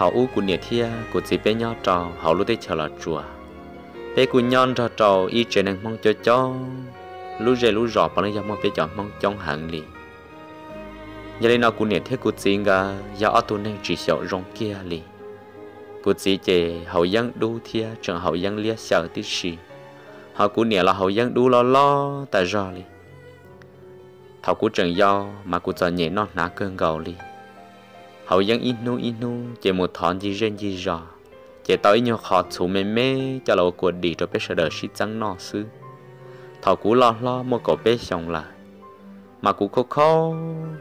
hậu u của nhiệt thia của chỉ bé nhau trò hậu lúc đấy chờ là chùa bé của nhon trò trò y trở nên mong cho cho lúc rè lúc rõ bằng nhau mong bé chọn mong chọn hàng liền giờ đây nó của nhiệt thia của chỉ nga giờ ở tuổi này chỉ sợ rong kia liền của chỉ chè hậu dân đu thia trường hậu dân lia sợ tí gì họ của nhiệt là hậu dân đu lo lo tại rõ liền thảo của trường do mà của giờ nhẹ nó nã cơn gầu liền hậu dân inu inu chỉ một thòn gì riêng gì rõ chỉ tới nhau khó chú mê mê cho lâu cuộc đi rồi bé sợ đỡ xí trắng nọ sư thọ cú lo lo mua cậu bé chồng là mà cú khó khó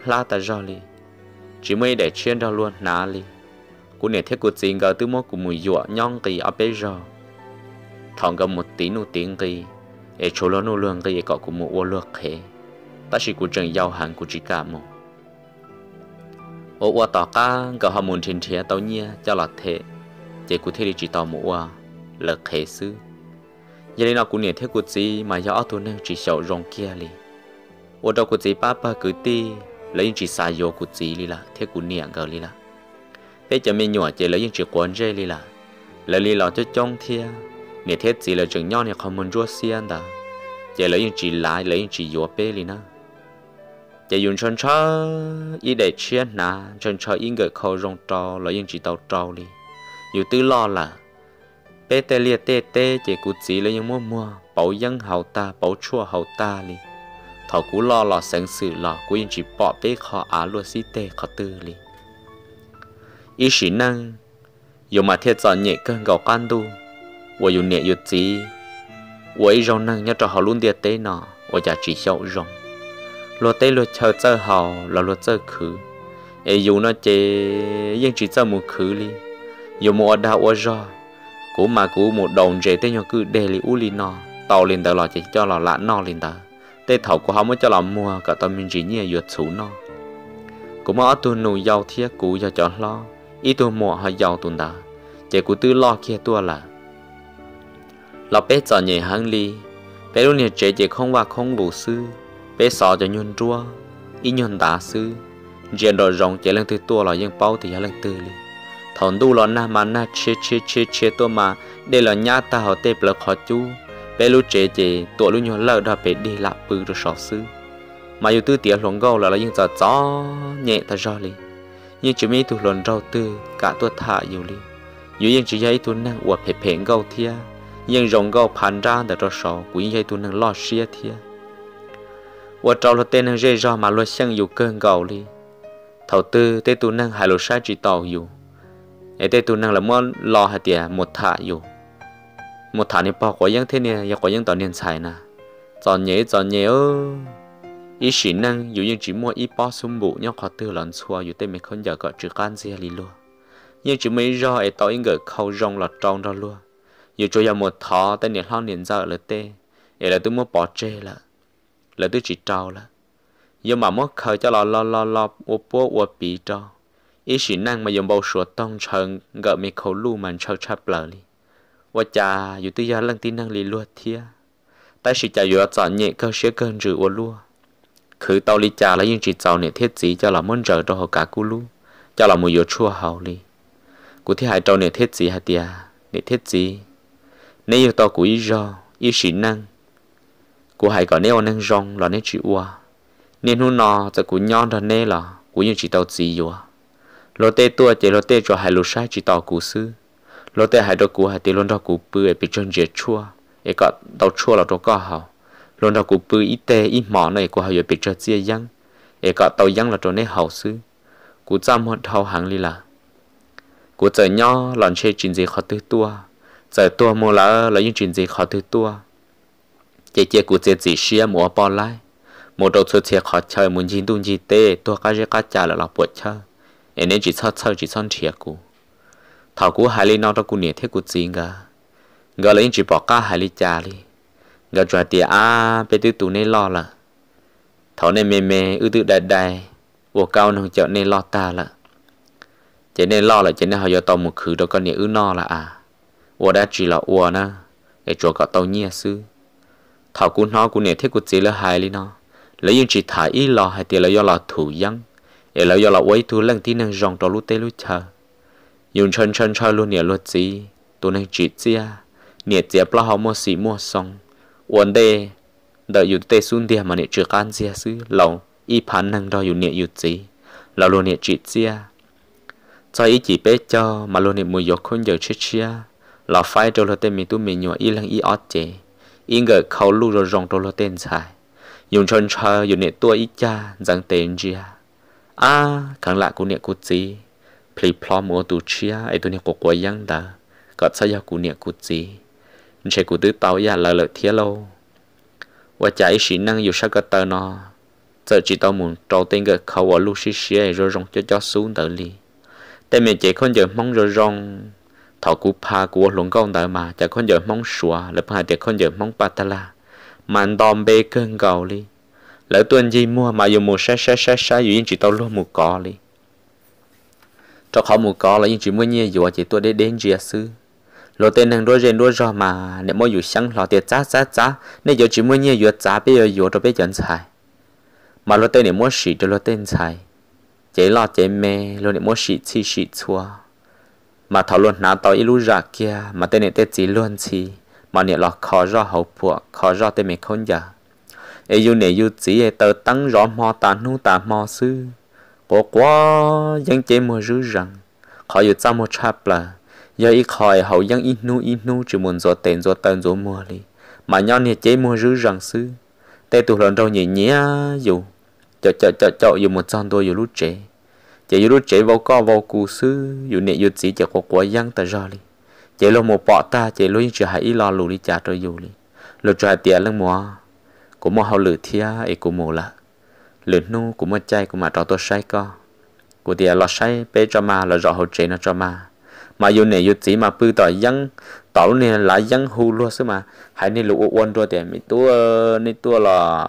la ta rõ li chỉ mới để chuyên ra luôn nà li cú nè thiết cuộc tình gờ tư mô cú mùi dụa nhong kỳ ở bé rõ thằng gặp một tí nụ tiếng kỳ để chỗ lo nụ lương kỳ có cú mùi ô lược khế ta chỉ cú trần giao hàng cú chỉ cả một ô qua tỏ ca, gạo hầm muốn trên trẻ tàu nhia cho là thế chỉ cụ thế đi chỉ tàu mua là thế sư giờ đây nó cũng niệm thế cụ gì mà do tôi nên chỉ sầu rong kia li ô đâu cụ gì ba ba cứ ti lấy những chỉ xài vô cụ gì li là thế cụ niệm gạo li là thế cho mình nhỏ chỉ lấy những chỉ quấn dây li là lấy li là cho trong thia niệm thế gì là trường nhau này không muốn rửa xiên đã chỉ lấy những chỉ lái lấy những chỉ vô bê li nữa giờ dùng chân cho y để chia nà chân cho y người khâu rong trò là yên chỉ tàu trò đi dù tư lo là bê tê lia tê tê chỉ cú chỉ lấy những mua mua bảo dân hậu ta bảo chua hậu ta đi thọ cú lo lo sáng sự lo cú yên chỉ bỏ bê khó á luôn si tê khó tư đi y sĩ năng dù mà thiệt giỏi nhẹ cơn gạo can đu và dù nhẹ dù chỉ và ý rong năng nhớ cho họ luôn tê tê nọ và giả chỉ sâu rong lo tê lo chờ chờ hào là lo chờ khứ e dù nó chế nhưng chỉ chờ một khứ li dù một đau ở rồi cú mà cú một đồng chế tê nhau cứ đề li u li nó tàu lên tàu lò chỉ cho lò lạ nó lên tàu tê thầu của họ mới cho lò mua cả tao mình chỉ nhẹ duyệt chú nó cú mà ở tu nụ giàu thiết cú giàu cho lo ít tu mua họ giàu tuần đó chế cú tư lo kia tua là lò bé cho nhẹ hơn li bé luôn nhẹ chế chế không và không bù sư bé sợ cho nhuận chua ý nhuận đá sư chuyện đồ rong chế lên từ tua là những bao thì lên từ li thằng đu là na mà na chê chê chê chê tua mà đây là nhà ta họ tép là họ chú bé lúc chế chế tua lúc nhuận lỡ đã bé đi lạ bự rồi sợ sư mà dù tư tiếng luồng gâu là là những giờ gió nhẹ ta rõ li nhưng chỉ mấy tụi luồng rau tư cả tua thả nhiều li dù những chỉ dây tụi năng uổng phèn phèn gâu thia nhưng rồng gâu phản ra đã rõ sò quỷ dây tụi năng lo xia thia 我找了 tên hàng rê rò mà lo sang dù cơn gầu li thầu tư tê tu năng hai lô sai chỉ tàu dù ấy tê tu năng là món lo hai tiề một thả dù một thả này bao quả dân thế nè, giờ quả dân tàu niên xài nè chọn nhé chọn nhé ơ ý sĩ năng dù chỉ mua ý bao sung bụ nhau khó tư lẫn xua dù tê mình không giờ gọi chữ can gì li luôn nhưng chỉ mấy rò ấy tàu in gỡ khâu rong lọt trong ra luôn dù cho giờ một thọ tên niên lo niên giờ là tê ấy là tôi mua bỏ chê là là tôi chỉ trâu là nhưng mà mất khởi cho lo lo lo lo ô bố ô bị trâu ý sĩ năng mà dùng bầu sủa tông trần gỡ mi khẩu lu mà trâu chắp lờ đi và chà dù tôi giờ lần tin năng li lúa thia tại sĩ chà dù ở chọn nhẹ cơ sẽ cơn rửa ô luôn. khử tàu lì chà là những chỉ tàu nè thiết gì cho là muốn chờ cho họ cả cú lu cho là mùi vô chua hậu lì Cú thiết hai trâu nè thiết gì hả tia nè thiết gì nếu tàu cú ý do ý sĩ năng cô hãy có nếu nên rong là nên chịu ua nên hôm nọ giờ cô nhon ra nên là cô như chỉ tàu gì ua lô tê tua chỉ lô tê cho hai lô sai chỉ tàu cú sư lô tê hai đôi cú hai tê luôn đôi cú bự bị chân dễ chua ấy có tàu chua là tàu có hào luôn đôi cú bự ít tê ít mỏ này cô hai bị chân dễ dăng ấy có tàu dăng là tàu nên hào sư cú chăm hơn thâu hàng li là cú giờ nho lòn chơi chuyện gì khó thứ tua giờ tua mua là là những chuyện gì khó thứ tua chế chế của chế chỉ xia mua bỏ lại một đầu số chế khó chơi muốn nhìn tung gì tê tôi cá chế cá chả là lọc bột chơi em nên chỉ chơi, chơi chỉ chơi chế cũ thảo cũ hai ly nó đó cũ nhẹ thế cũ gì ngờ ngờ là chỉ bỏ cá hai ly chả đi ngờ cho tiền à bé tư tụ nên lo là thảo nên mềm mềm ư tư đại đại bộ cao nó chợ nên lo ta là chế nên lo là chế nên họ do tàu một khử đó con nhẹ ư no là à ủa đã chỉ là ủa na để cho cả tao nhia sư thảo cú nó cũng nè thế cú chỉ là hài lý nó lấy những chỉ thả ý lo hay tiền là do là thủ dân để là do là quấy thu lần tí năng rong trò lú tê lú chờ dùng chân chân cho luôn nè luôn gì, tôi năng chỉ chia nè chia plá họ mua xì mua xong uốn đê đợi dùng tê xuống tiền mà nè chưa can chia xứ lâu y phán năng đo dùng nè dùng chỉ là luôn nè chỉ chia cho ý chỉ bé cho mà luôn nè mua yok không giờ chết chia là phải cho là tê mình tu mình nhỏ y lần y ót chế khâu rong dùng chân chờ dùng nét tua ít cha rằng tên gì à à lại của nẹt cút gì plei plom mua tu chia ai tu nẹt của quay yang đó có sao ya của nét của gì sẽ của tứ tàu ya lời lời thiệt lâu và chạy sĩ năng dù sao cơ tờ nó giờ chỉ tao muốn trâu tên cái khâu ở lúc xí xí rồi rong cho cho xuống tới li tên mẹ chỉ không giờ mong rồi rong thọ cú pa của lũng công đời mà chả con giờ mong sủa lập hai tiệc con giờ mong patala mà anh đom bê cơn cầu đi lỡ tuần gì mua mà dùng mua sá sá sá sá dù yên chỉ tao luôn mua cỏ đi cho khó mua cỏ là yên chỉ mua nhiều dù chỉ tôi để đến gì sư lô tên hàng đôi rèn đôi rò mà nếu mua dù xăng, lò tiệc giá giá giá nếu giờ chỉ mua nhiều dù giá bây giờ dù cho bây giờ xài mà lô tên nếu mua sỉ, cho lô tên xài chế lò chế mè, lô nếu mua sỉ chi sỉ chua mà thảo luận nào tao ilu ra kia mà tên này tên chỉ luôn chỉ mà nè là khó ra hậu buộc khó ra tên mình không giờ e yêu nè yêu chỉ e tờ tăng rõ mò tà nu tà mò sư có quá dân chế mùa rư rằng khó yêu cha mùa chạp là giờ ít khỏi hậu dân ít nu ít nu chỉ muốn rồi tên rồi tên rồi mùa đi mà nhau nè chế mùa rư rằng sư tê tụ lần đâu nhỉ nhé dù cho cho cho cho dù một trong đôi dù lúc chế chỉ yếu chế vào co vào cù sư dù nị dù chỉ chỉ có quá giang ta ra đi chỉ lo một bỏ ta chỉ lo những chuyện hãy lo lù đi trả cho dù đi lo cho tiền lăng mua cũng mua hậu lử thia ấy cũng mua là lử nu cũng mua chay cũng mà cho tôi say co của tiền lo say bé cho mà lo rõ hậu chế nó cho mà mà dù nị dù chỉ mà bư tỏ giang tỏ lúc này là dân hù luôn xứ mà hãy nên lụ uốn rồi tiền mình tua nên tua là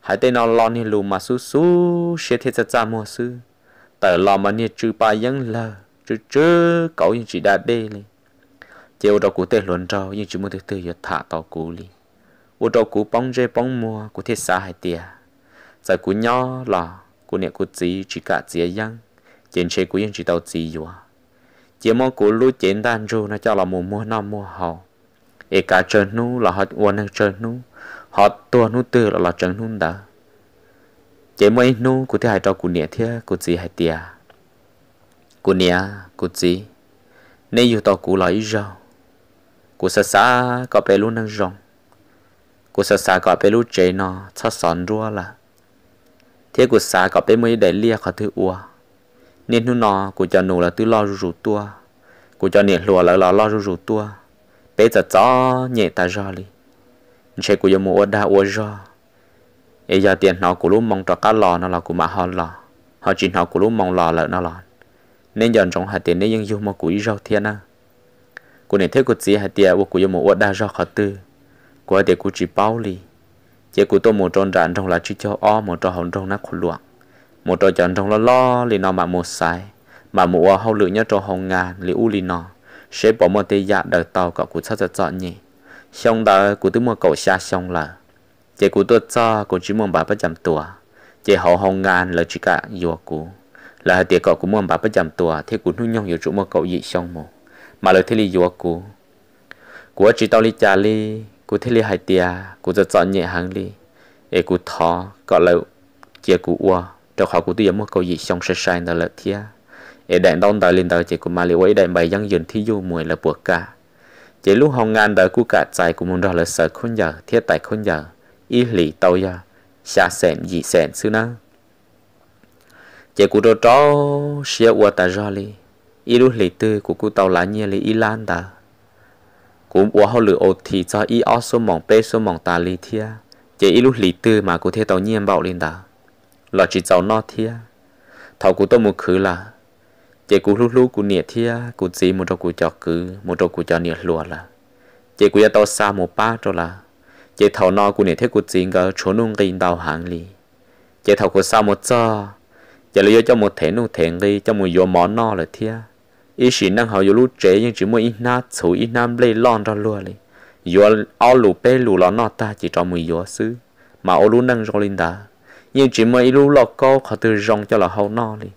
hãy tên nó lo nên lù mà su su sẽ thế ra mua xứ tờ lò mà như chữ ba yên là chữ chữ cậu như chỉ đã đê li chiều đầu cú tê luận rau nhưng chỉ muốn từ từ giờ thả tàu cú li u đầu cú bóng dê bóng mua cú thế xa hai tia giờ cú nhỏ là cú niệm cú chỉ chỉ cả chỉ yên chiến chế cú yên chỉ tàu chỉ yếu chỉ mong cú lú chiến đan ru nó cho là mùa mua năm mua hậu ê cả chân nu là họ uốn chân nu họ tua nu từ là là chân nu đã chế mấy nu cụ thể hai trò cụ nia thế cụ gì hai tia cụ nia cụ gì nếu yêu tao cụ lại rau cụ sa sa có bé luôn năng rong cụ sa sa có bé luôn chế nó cho sòn rua là thế cụ sa có bé mới để lia khỏi thứ ua nên nu nó cụ cho nụ là tư lo rủ rủ tua cụ cho nia lùa là lo lo rủ rủ tua bé giờ cho nhẹ ta rau đi chế cụ giờ mua đa ua rau ấy giờ tiền nó cũng luôn mong cho cá lò nó là của mà họ lò họ chỉ nó cũng luôn mong lò là nó lò nên giờ trong hạt tiền nên những dùng mà của rau thiên à của nền thế của chị hạt tiền của của dùng một đa rau khó tư của tiền của chỉ bao lì chỉ của tôi một tròn rạn trong là chỉ cho o một tròn hồng trong nát khổ luộc một tròn chọn trong là lo lì nó mà một sai mà một mua hậu lượng nhất cho hồng ngàn lì u lì nó sẽ bỏ một tê dạ đời tàu cả của sao chọn nhỉ xong đó của tôi mua cậu xa xong là chị cụ tôi cho cũng chỉ muốn bà bắt chậm tuổi chị họ hồng ngàn là chỉ cả yêu cụ là hai tiệc cậu cũng muốn bà bắt chậm tuổi thế cụ nuôi nhông yêu chỗ mà cậu dị xong mồ mà lời thế li dùa cụ của chỉ tao li trả li cụ thế li hai tia cụ cho chọn nhẹ hàng li ê cụ thọ gọi là chị cụ uo, cho họ cụ tôi mơ cậu dị xong sai sai là lợi thia ê đạn đông đời lên đời chị cụ mà liệu ấy đạn bài dân dần thi du mùi là buộc cả chỉ lúc hồng ngàn đời cụ cả trái cũng muốn đó là sợ khôn giờ thiết tại khôn giờ ý lì tàu ya xa xem gì xem xứ na chế cụ đồ tró xia ua ta ra li ý lúc lì tư của cụ tàu lá nhia li ý lan ta cụ ua hậu lửa ột thì cho y ó xô mỏng bê xô mỏng ta li thia chế ý lúc lì tư mà cụ thế tàu nhiên bảo lên ta là chỉ cháu nó thia thảo cụ tôi một khứ là chế cụ lúc lúc cụ nhiệt thia cụ gì một trò cụ cho cứ một trò cụ cho nhiệt lùa là chế cụ ya tàu xa một ba trò là chế thầu nọ của nền thấy của chính có chỗ nung kinh đào hàng li chế thầu của sao một cho chế lấy cho một thể nung thể đi cho một yếu món nọ là thia ý chỉ năng họ yếu lúc chế nhưng chỉ muốn ít nát số ít nam lấy lon ra luôn li yếu ao lù bê lù lon nọ ta chỉ cho một yếu sứ mà ô lú năng rồi linh đã nhưng chỉ mới lú lọ câu họ từ rong cho là hậu nọ li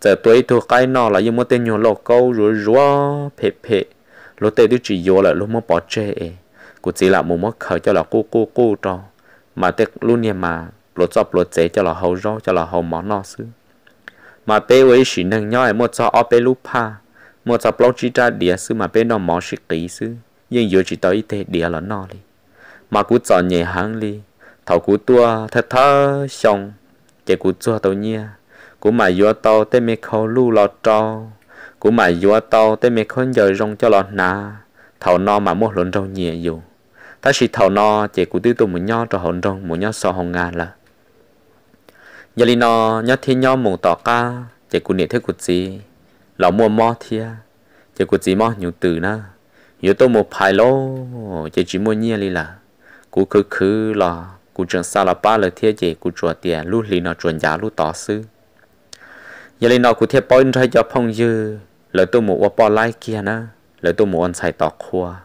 giờ tuổi thuộc cái nọ là nhưng một tên nhiều lọ câu rồi rúa phê phê lúc tây tôi chỉ yếu là lúc mà bỏ chê cụ chỉ là một món khởi cho là cô cô cô cho mà tết luôn nha mà lột cho lột chế cho là hầu rau cho là hầu món nó xứ mà bé với chỉ năng nhau em một cho ở bé lúc pa một cho blog chỉ ra địa xứ mà bé nó mỏ sĩ kỹ xứ nhưng giờ chỉ tới thế địa là nó đi mà cụ chọn nhẹ hàng đi thầu cụ tua thật thơ xong chỉ cụ cho tao nha cụ mà vừa tao tên mẹ khâu lu lọt cho cụ mà vừa tao tên mẹ khôn giờ rong cho là na thầu no mà mua lộn rau nhẹ dù ta chỉ thầu nó chỉ cụ tiêu tụi muốn nhau cho hồn trong muốn nhau so hồng ngà là giờ li nó nhớ thiên nhau mùng tỏ ca chỉ cụ niệm thế cụ gì lão mua mò thia chỉ cụ gì mò nhiều từ na yếu tôi lô chỉ chỉ mua nhia li là cụ cứ cứ là cụ trường sa là ba lời thia chỉ cụ chuột tiền lúc li nó chuột giá lúc tỏ sư giờ li nó cụ thia bói ra cho phong dư lời tôi một qua bò lai kia na lời tôi một ăn xài tỏ khoa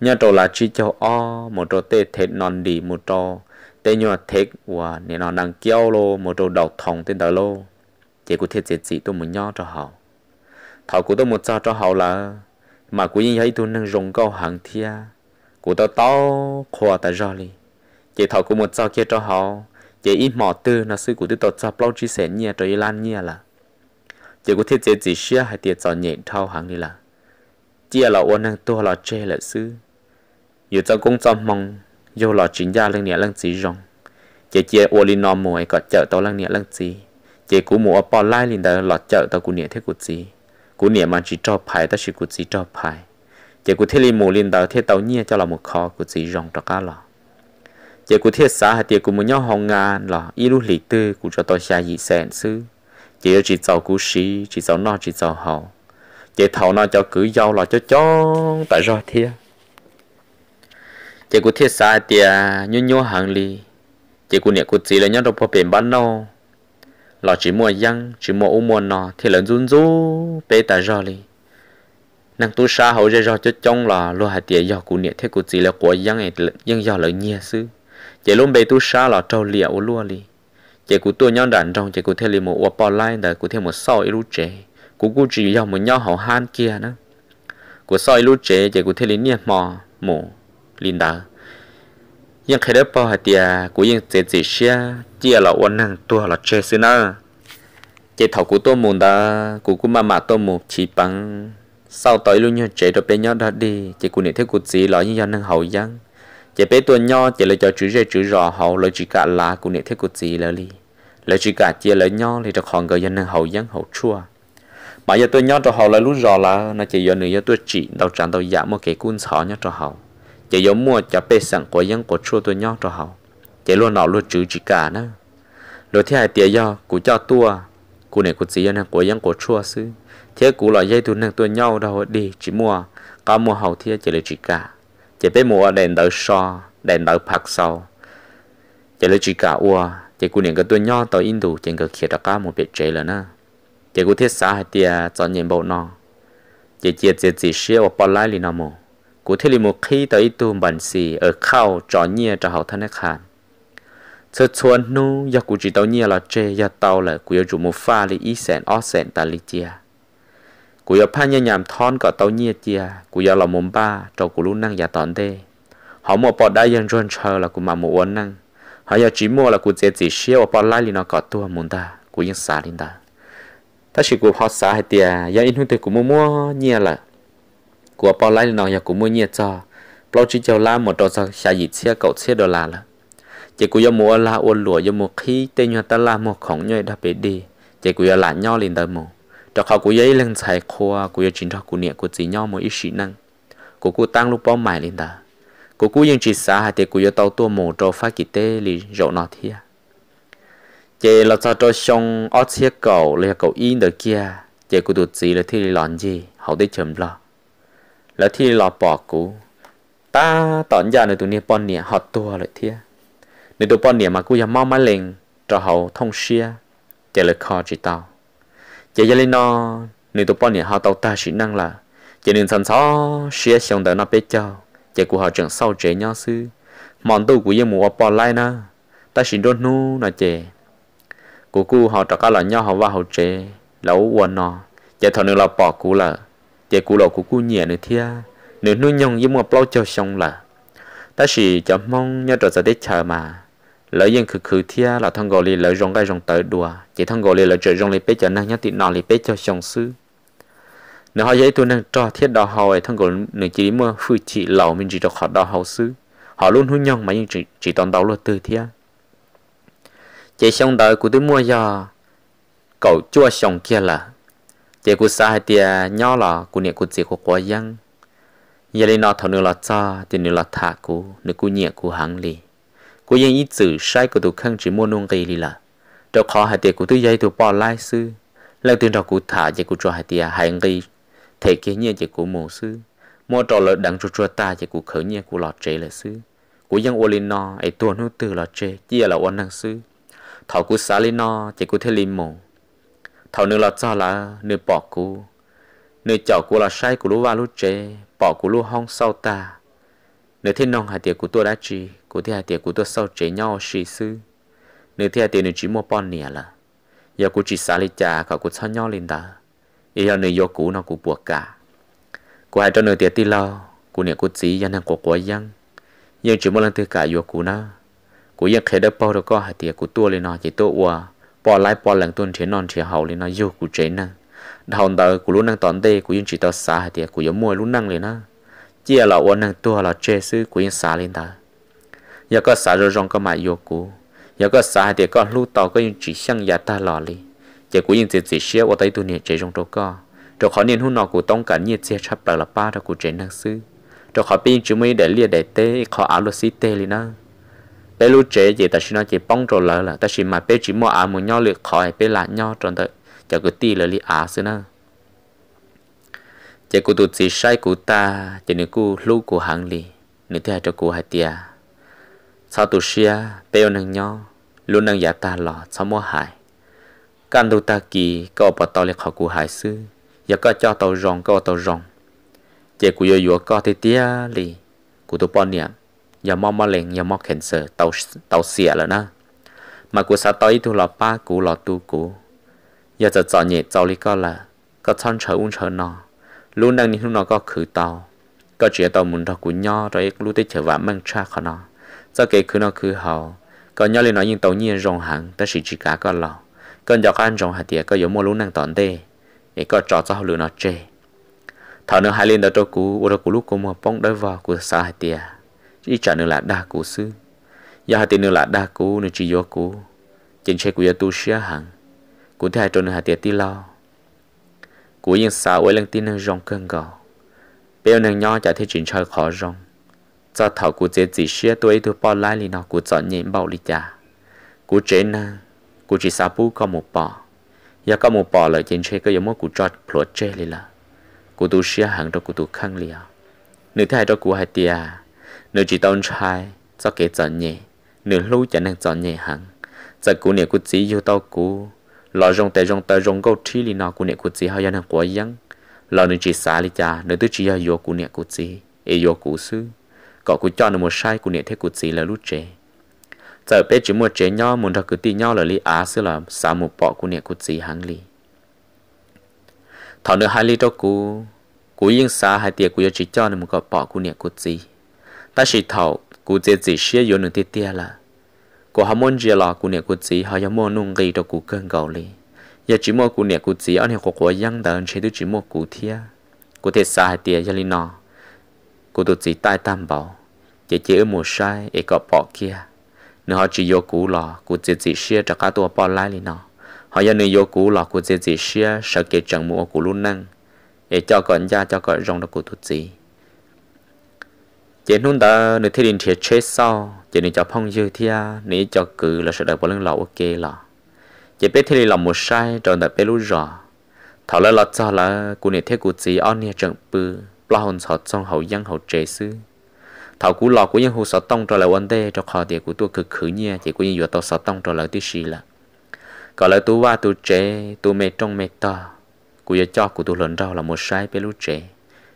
nhớ trò là chỉ cho o một trò tê thế non đi một trò tê nhớ thế và nè nó đang kéo lô một trò đầu thòng tên đó lô chỉ có thiết chết gì tôi muốn nhau cho họ thảo của tôi một sao cho họ là mà cũng như thấy tôi đang rồng câu hàng thia của tôi to khoa tại do li chỉ thảo của một sao kia cho họ chỉ ít mỏ tư là sư của tôi tao cho bao chia sẻ nhia cho lan nhia là chỉ có thiết chế chỉ xia hay tiệt cho nhẹ thao hàng đi là chỉ là ôn năng tôi là chê là sư giờ cho cũng cho mong vô lò chính gia lăng nhẹ lăng chỉ rong chị chị ô li nò mồi cọ chợ tao lăng nhẹ lăng chỉ chị cú mùa bỏ lại liền đó lò chợ tao cú nhẹ thế cú chỉ cú nhẹ mà chỉ cho phải ta chỉ cú chỉ cho phải chị cú thiết li mù liền đó thế tao nhẹ cho là một kho cú chỉ rong cho cá lò chị cú thiết xã hạt chị cú muốn nhau hồng ngàn lò y lúc lì tư cú cho tao xa dị sẹn sư chị chỉ cho cú xí chỉ cho nó chỉ cho hậu chị thầu nó cho cứ giàu lò cho cho tại do thiệt chỉ có thiết sai tiệt nhô nhô hàng li chỉ có nè có gì là nhớ đâu phải bán đâu lọ chỉ mua yăng chỉ mua u mua nọ thì lớn run rú bê ta rò li nàng tu sa hậu ra cho trông là lo hạt tiệt do cụ nè thiết cụ gì là của yăng ấy yăng do lợi nhia sư chỉ luôn bê tu sa là trâu lìa u lua li chỉ cụ tôi nhớ đàn trong chỉ cụ thiết li một uo bò lai đời cụ thiết một soi lú trẻ cụ cụ chỉ do một nhau hậu han kia nữa cụ soi lú trẻ chỉ cụ thiết li nè mò mồ Linda nhưng khi đó bao hạt tiề của những chế chế xe chia là ôn năng tua là chơi xí nữa chế cú của tôi muốn cú cú của mama tôi muốn chỉ bằng sau tối luôn nhau chế được bé nhau đó đi chế của này thế của lo là như năng hậu giang chế bé tôi nhau chế lời cho chữ rê chữ rò hậu lời chỉ cả lá cú này thế cú gì là li lời chỉ cả chia lại nhau thì được hòn gọi năng hậu giang hậu chua mà giờ tôi nhau cho hậu lời lúc rò là nó chỉ giờ nữa giờ tôi chỉ đầu tràn đầu giảm một cái cuốn sọ nhau cho hậu chỉ giống mua chả bê sẵn của dân của chua tôi nhau cho họ chỉ luôn nọ luôn chữ chỉ cả nữa rồi thế hai tia do cú cho tua cú này cú gì nè của dân của chua sư thế cú loại dây tôi nè tôi nhau đâu đi chỉ mua có mua hậu thế chỉ là chỉ cả chỉ bé mua đèn đỡ so đèn đỡ phạc sau chỉ là chỉ cả ua chỉ cú này cái tôi nhau tới in đủ chỉ cái kia đó cá một biệt chế là nè chỉ cú thiết xã hai tia cho nhiệm vụ nọ chỉ chia chia chỉ xíu ở bao lái liền nào cụ thể là một khi tới tu bản xì ở khao trò nhia trò hậu thân khán sơ chuan nu ya cụ chỉ tàu nhia là chê ya tàu là cụ ya chủ một pha li ý sen ó sen ta li chia cụ ya pha nhia nhảm thon cả tàu nhia chia cụ ya là mồm ba trò cụ lu năng ya tòn đê họ mua bọt đa yên run chờ là cụ mà mua uốn năng họ ya chỉ mua là cụ dễ chỉ xia bọt lai li nó có tua muốn cụ yên xả linh ta chỉ cụ họ xả hay tia in hung cụ mua mua nhia là của bao lai nó giờ cũng mua nhiệt cho bao chỉ cho la một trò sao xài xe cậu xe đồ là là chỉ của giờ mua là uốn lụa giờ mua khí tên nhà ta là một khổng nhoi đã bị đi chỉ của giờ là nho lên đời mù cho khảo của giấy lên xài khoa của giờ chính trò của niệm của chỉ nho một ít sĩ năng của cô tăng lúc bao mải lên đời của cô dân chỉ xã hai thì của giờ tàu tua mù trò phát kỳ tế li rộ nó thia chỉ là sao trò xong ớt xe cậu là cậu yên đời kia chỉ của tụt gì là thi lòn gì hậu tới chấm lo แล้วที่หลอปอกูตาตอนยาในตัวนี้ปอนเนี่ยหอดตัวเลยเทียในตัวปอนเนี่ยมากูยังมองมาเลงจะเขาท่องเชียเจริญคอจีเตาเจริญนอในตัวปอนเนี่ยเขาเตาตาชินั่งละเจริญสันซ้อเชียเชียงเดินนับเปเจ้าเจกูเขาจังเศร้าเจยอซื้อมอนตู้กูยังมัวปอนไล่นะตาชินโดนนู้นะเจกูกูเขาจะก็หล่อนย่อเขาว่าเขาเจแล้ววนนอเจถอนเราปอกกูละ chế cụ lộ của cụ nhẹ nữa thia nếu nuôi nhông với một lâu cho xong là ta chỉ cho mong nhớ trở ra để chờ mà lỡ dân khử khử thia là thằng gọi lì lỡ rong gai rong tới đùa chỉ thằng gọi lì lỡ trời rong lì bé cho năng nhớ tị nọ lì bé cho xong sư nếu họ dạy tôi năng cho thiết đo hầu ấy thằng gọi nếu chỉ mua phu chỉ lẩu mình chỉ cho họ đo hầu sư họ luôn hôn nhông mà nhưng chỉ chỉ toàn đấu luật từ thia chỉ xong đời của tôi mua giờ cậu chua xong kia là chỉ cú sa hay tia nhỏ là cú nhẹ cú chỉ cú quá dăng giờ lên nó thằng nữa là cha thì nữa là thả cú nữa cú nhẹ cú hăng li, cú yên ít chữ sai cú tụ khăng chỉ mua nông gầy lì là cho khó hay tia cú tự dây tụ bỏ lại sư lần tiền đó cú thả chỉ cú cho hay tia hay gầy, thể kia nhẹ chỉ cú mổ sư mua trò lợi đặng cho cho ta chỉ cú khởi nhẹ cú lọt chế là sư cú yên ô li nó ấy tuôn hữu từ lọt chế chỉ là ô năng sư thảo cú xá lên nó chỉ cú thế li mổ thảo nương là cho là nương bỏ cú nương chảo cú là sai của lúa và lúa chế bỏ cú lúa hong sau ta nương thiên nong hải tiệt của tôi đã chi của thiên hải tiệt của tôi sau chế nhau xì sư nương thiên hải tiệt nương chỉ mua bon nè là giờ cú chỉ xả lên trà cả cú cho nhau lên ta ý là nương vô cú nó cú buộc cả cú hãy cho nương tiệt ti lo cú nè cú chỉ dân hàng của quá dân nhưng chỉ một lần thứ cả vô cú na, cú dân khé đỡ bao được co hải tiệt của tôi lên nói chỉ tôi ua bỏ lại bỏ lần tuần chế non chế hậu lên nó yêu cụ chế nè đầu tờ của lúc năng tòn tê của yên chỉ tao xả hạt tiệt của giống mua lúc năng lên á chia là uốn năng tua là chế sư của yên xả lên ta giờ có xả rồi rong có mà vô cũ giờ có xả hạt tiệt có lúc tàu có yên chỉ xăng giả ta lò li giờ của những chỉ chỉ xia ở tay tu này chế trong đó có rồi khó niệm hôn nọ của tông cả nhiệt xe chắp là là ba ra của chế năng sư rồi khó pin chúng mới để liệt để tê khó áo lót xí tê lên á bé lúc trẻ gì ta xin nói chỉ bông trộn lỡ là ta xin mà bé chỉ mua à một nho liệt khỏi bé là nho tròn tới cho cứ ti lỡ li à xưa nữa chỉ cụ tụt chỉ sai cụ ta chỉ nếu cụ lu cụ hàng li nếu thế cho cụ hai tia sau tụt xia bé ôn nâng nho luôn nâng giả ta lọ sau mua hại căn đầu ta kỳ có bỏ tao liệt khỏi cụ hại xưa giờ có cho tàu rong có tàu rong chỉ cụ yo yo có thế tia li cụ tụt bỏ niệm อย่ามอมอเลงอย่ามอเข็นเสอเตาเตาเสียแล้วนะมากูสาตอยทุลอป้ากูหลอตูกูอย่าจะจอเหยียดเจ้าลิก็ละก็ช่อนเฉออุ้งเฉอนอลุ้นดังนี้ทุกนอก็คือเตาก็เจียเตามุนทอกูย่อรอยรู้ได้เฉว่ามั่งชาขอนอเจ้าเกคือนาคือเฮาก็ย่อเลยนอยิงเตาเยี่ยรงหังแต่สิจิกาก็หลอก็ยอกันรงหาเตียก็ยมัวลุ้นดังตอนเด้เอก็จอเจ้าหรือนอเจ thảo nữa hai lên đầu cho cú ô đâu cú lúc cú mua bóng đối vào cú xa hai tia chỉ trả nên là đa cố sư giờ hai tiền nên là đa cố nên chỉ do cố trên xe của gia tu xia hàng cũng thứ hai trốn hai tiền ti lo của yên sao ấy lưng tin nên rong cơn gò bèo giờ nhỏ trả thế chuyện chơi khó rong cho thảo của chết chỉ xia tôi tôi bỏ lại lì nó của chọn nhện bảo lì già, của chết na của chỉ sao bu có một bò giờ có một bò lời trên xe có giống một của chọn plot chết lì là của tu xia hàng đó của tu khăng lìa nữ thay đó của hai tiền à nếu chỉ tông trai cho kẻ chọn nhẹ nếu lưu chẳng nên chọn nhẹ hẳn giờ cú nè cú chỉ yêu tao cú lo rong tè rong tờ rong câu chi li nọ cú nè cú chỉ hay ăn hàng quá yăng lo nên chỉ xả li cha nếu tôi chỉ yêu yêu cú nè cú chỉ yêu yêu cú sư có cú cho nó một sai cú nè thế cú chỉ là lút trẻ giờ bé chỉ mua trẻ nhau muốn ra cứ ti nhau là li á sư là xả một bọ cú nè cú chỉ hẳn li thọ nữa hai li cho cú cú yên xả hai tiệc cú yêu chỉ cho nó một cái bọ cú nè cú chỉ ta chỉ thầu cụ chỉ dễ xia yếu nương tiết tia là cụ họ muốn gì là cụ nè cụ chỉ họ yếu muốn nung gì đó cụ cần gầu li giờ chỉ mua cụ nè cụ chỉ anh hiểu của dân đời chỉ tôi chỉ mua cụ thia cụ thiệt sai tia giờ li nọ cụ tôi chỉ tai tam bảo chỉ chỉ ở mùa sai ấy có bỏ kia nếu họ chỉ yếu cụ là cụ chỉ dễ xia cho cả tôi bỏ lại li nọ họ giờ nếu yếu cụ là cụ chỉ dễ xia sợ cái chẳng mua cụ luôn năng ấy cho con gia cho con rong đó cụ tôi chỉ chỉ nút ta nửa thiên điện thiệt chết sau chỉ nửa cho phong dư thia nửa cho cử là sẽ đợi bỏ lưng lẩu ok là chỉ biết thế là một sai tròn đợi biết lúc rõ thảo là lọt cho là cụ nửa thế cụ gì on nè trận bự lo hồn sọt trong hậu dân hậu trẻ sư thảo cú lọ của dân hồ sọt tông cho là vấn đề cho khó địa của tôi cực khử nha chỉ của dân vừa tao sọt tông cho là tí gì là có là tôi qua tôi trẻ tôi mệt trong mệt to của giờ cho của tôi lớn đầu là một sai biết lúc trẻ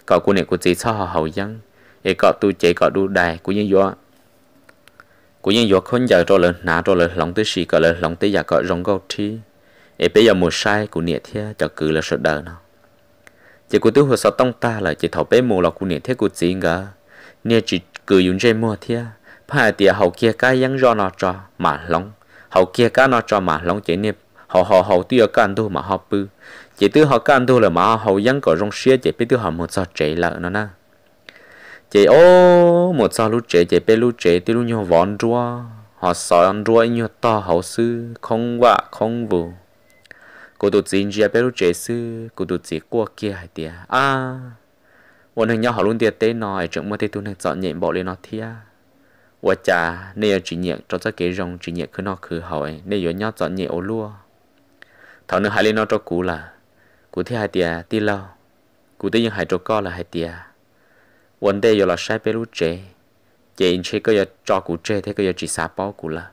cậu cụ nè cụ gì sao hậu dân thì có tu chế có đủ đài của những gió của những gió khôn giờ rồi lên nã rồi lên lòng tới xì có lên lòng tới giờ có rong gấu thi thì bây giờ một sai của nhiệt thế cho cứ là sợ đời nó chỉ của tôi hồi sau tông ta là chỉ thầu bé mù là của nhiệt thế của chị ngờ nhiệt chỉ cứ dùng dây mua thế phải thì hậu kia cái yắng do nó cho mà lòng hậu kia cái nó cho mà lòng chỉ nhiệt họ họ họ tiêu căn tu mà họ bư chỉ tiêu họ căn tu là mà họ yắng có rong xía chỉ biết tiêu họ một sao chạy lợ nó na chế ô một sao lúc chế chế bê lúc chế tiêu lúc nhau vón rua họ sợ ăn rua nhau to hậu sư không vạ không vụ cô tụt gì chia bê lúc chế sư cô tụt gì qua kia hay tía à วันหนึ่งยาหอลุ่นเตียเต้นอยจังเมื่อเตตุนให้จอดเนี่ยบอกเลยนอเทียว่าจ่าเนี่ยจีเนี่ยจอดจะเกยรงจีเนี่ยคือนอคือหอยเนี่ยอยู่ยอดจอดเนี่ยโอลัวถอนหนึ่งหายเลยนอจอกูล่ะกูที่หายเตียตีเล่ากูตียังหายจอก็ล่ะหายเตีย vấn đề giờ là sai bê lú chế chế in chế cái giờ cho cụ chế thế cái giờ chỉ xả bao cụ là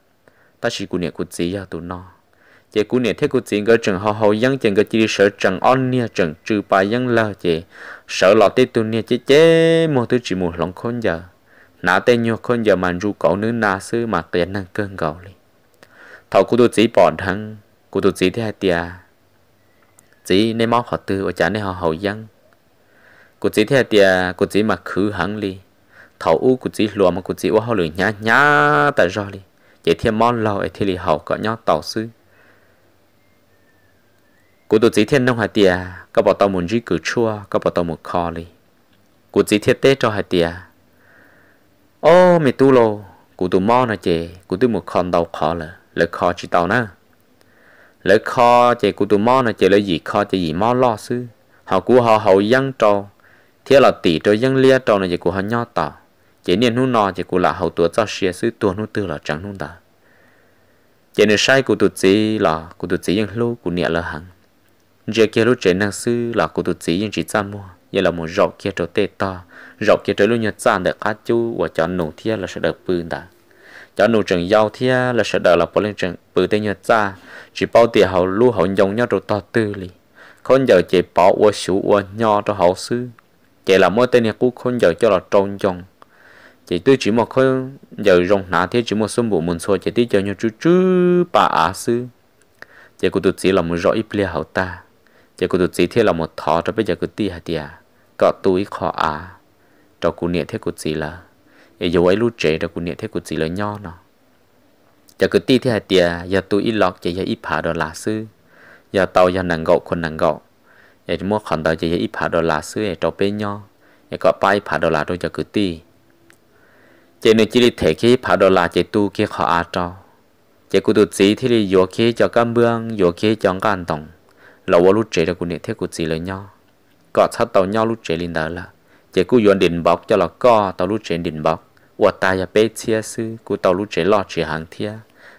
ta chỉ cụ niệm cụ chỉ giờ tụi nó chế cụ niệm thế cụ chỉ cái trường họ hậu dân trường cái chỉ sợ trường an nia trường trừ ba dân là chế sợ lọt tê tụi nia chế chế một thứ chỉ một lòng khôn giờ nã tê nhiều khôn giờ mà ru cậu nữ na sư mà tiền năng cơn gạo li thầu cụ tụi chỉ bỏ thằng cụ tụi chỉ thế hai tia chỉ nên máu họ tư ở chả nên họ hậu dân cụ chỉ theo tiề cụ chỉ mà khứ hẳn li thầu u cụ chỉ lùa mà cụ chỉ u hậu lười nhá nhá tại do li vậy thì món lò thì li hậu có nhau tàu sư cụ tổ chỉ thiên nông hạt tiề có bảo tàu muốn gì cứ chua có bảo tàu một kho li cụ chỉ thiên tế cho hạt tiề ô mày tu lô cụ tổ mò nè chị cụ tổ một kho đầu kho là lỡ kho chỉ tàu na lấy kho chị cụ tổ mò nè chị lấy gì kho chị gì mò lo sư họ cụ họ hậu dân trâu thế là tỷ cho dân lia trò này chỉ của hắn nho tỏ chỉ nên nu nọ chỉ của là hậu tuổi cho xia sư tuổi nu tư là trắng nu đó chỉ nên sai của tụt chỉ là của tụt chỉ dân lu của nịa là hắn giờ kia lúc trẻ năng sư là của tụt chỉ dân chỉ cha mua giờ là một rọ kia trở tê to rọ kia trở luôn nhật cha được cá chú và chọn nổ thiên là sẽ được bự đó cho nổ trường giao thiên là sẽ được là bỏ lên trường bự tên nhật ra chỉ bao tiền hậu lu hậu dòng nhau rồi to tư li con giờ chỉ bỏ ua sú ua nho cho hậu sư chỉ là mỗi tên này cũng không giờ cho là trông trông chỉ tôi chỉ một khối giờ rong nã thế chỉ một số bộ môn số chỉ tí cho nhau chú chú bà á sư chỉ cô tôi chỉ là một rõ ít lia hậu ta chỉ cô tôi chỉ thế là một thọ rồi bây giờ cứ tì hạt tìa có tôi khó à cho cụ niệm thế cụ chỉ là để dù ấy lúc trẻ cho cụ niệm thế cụ chỉ là nho nó giờ cứ tì thế hạt tìa giờ tôi ít lọt chỉ giờ ít phá đó là sư giờ tàu giờ nặng gạo còn nặng gạo เอ็ดมัวขันตาจะยี่ผ่าดอลลาร์ซื้อเอ็ดจอเป็นย่อเอ็ดก็ไปผ่าดอลลาร์โดยจะกือตีเจนึงจิริเถกี้ผ่าดอลลาร์เจตู้เกี้ขออาจอเจกูตุจีที่รีโยเกี้จะกันเบื้องโยเกี้จังกันตองเราว่ารู้เจเรากูเนี่ยเทกูจีเลยย่อก็ชัดเตาย่อรู้เจลินเดอร์ละเจกูโยนดินบล็อกจะเราก็เตารู้เจดินบล็อกว่าตายาเป๊ะเชียซื้อกูเตารู้เจลอดเชียหางเทีย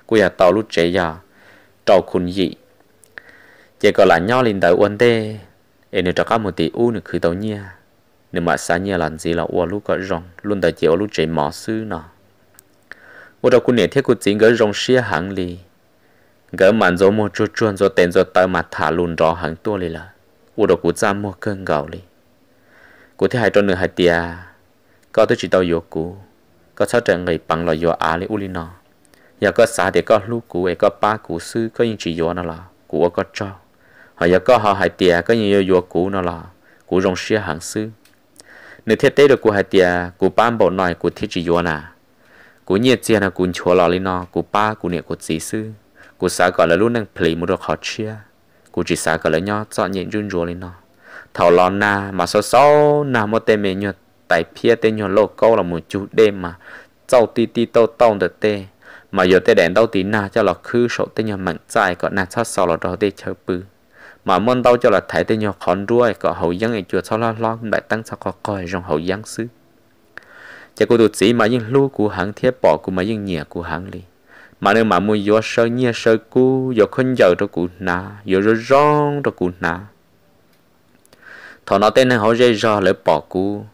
กูอยากเตารู้เจยาเจ้าคุณยี่เจก็หลานย่อลินเดอร์อ้วนเด้ em nữa có một tỷ u nữa cứ tàu nếu mà xa nhà làm gì là ua à, lúc có rong luôn tại chiều lúc chạy mỏ sư nọ ua đâu cũng nể thiết của chính gỡ rong xia hàng lì gỡ màn gió mua chua chuan tên gió tơ mặt thả luôn rõ hàng tua lì là ua đâu cũng ra mua cơn gạo lì của thế hai tròn nửa hai tia có tới chỉ tàu yếu cũ có sao trận người bằng là yếu á lì u lì nọ giờ có xa thì có lúc cũ ấy có ba cũ sư có chỉ yếu nó là cũ có cho họ giờ có họ hải tiề có nhiều yêu cũ nó là cũ rong xia hàng xứ nếu thiết tế được của hải tiề của ban bộ nội của thiết chỉ yêu nà của nhiệt tiền là của chùa lò lên nọ, của ba của niệm của chỉ sư của xã gọi là luôn đang plei một được họ chia của chỉ xã gọi là nhau chọn nhện run rùa lên nọ. thảo lò na mà sau sau na một tên mình nhật tại phía tên nhật lô câu là một chút đêm mà sau ti ti tao tao được tê mà giờ tê đèn đâu tí na cho là khứ sổ tê nhật mạnh dài gọi là sau sau là đó tê chơi bự mà môn đâu cho là thấy tên nhau khốn ruồi có hậu dân ấy chuột sau lo lo đại tăng sao có coi trong hậu dân sư chỉ cô tu sĩ mà những lu của hãng thiết bỏ của mà những nhẹ của hãng đi mà nếu mà mua gió sơ nhẹ sơ cú gió khôn giờ cho cụ nà gió rồi rong cho cụ nà thọ nó tên này hậu dây rò lấy bỏ cú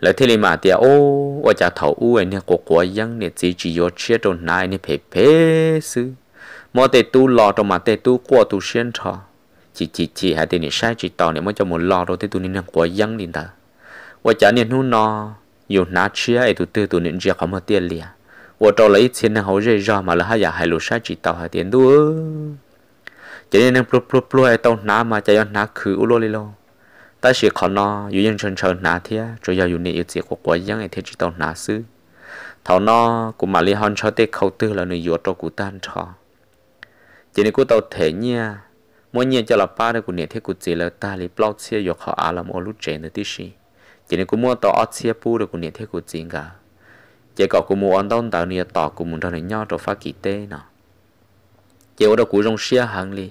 lấy thế này mà tiệt ô ô cha thọ u ấy nè của của dân nè chỉ chỉ gió chia cho nà nè phê phê sư mà tê tu lo cho mà tê tu qua tu xuyên thọ chỉ chỉ chỉ hai tên này sai chỉ tỏ nếu mà cho một lo rồi thì tụi nên quá dâng đi ta và trả nên hôn nó dù nát chia ấy tụi tư tụi nên chia không hợp tiền liền và trò lấy tiền này hậu dây ra mà là hai giờ hai lô sai chỉ tỏ hai tiền đua cho nên nên plu plu plop ấy tao nát mà chả yon ná khử u lô li lô ta chỉ khó nó dù dân chân chờ ná thế cho giờ dù nên yêu tiền của quá dâng ấy thì chỉ tao nát sư, thảo nó cũng mà li hòn cho tê khâu tư là người dùa cho cụ tan cho cho nên cụ tao thể nha mỗi nhiên cho là ba đây của nè thế của chị là ta lấy bao chia dục họ à làm ô lút trẻ nữa tí xí, chỉ nên của mua tàu ở chia pu được của nè thế của chị cả chỉ có của mua ăn đông tàu nè tàu của muốn thằng này nhau cho pha kỳ tê nọ chỉ ở đó của rong xia hàng li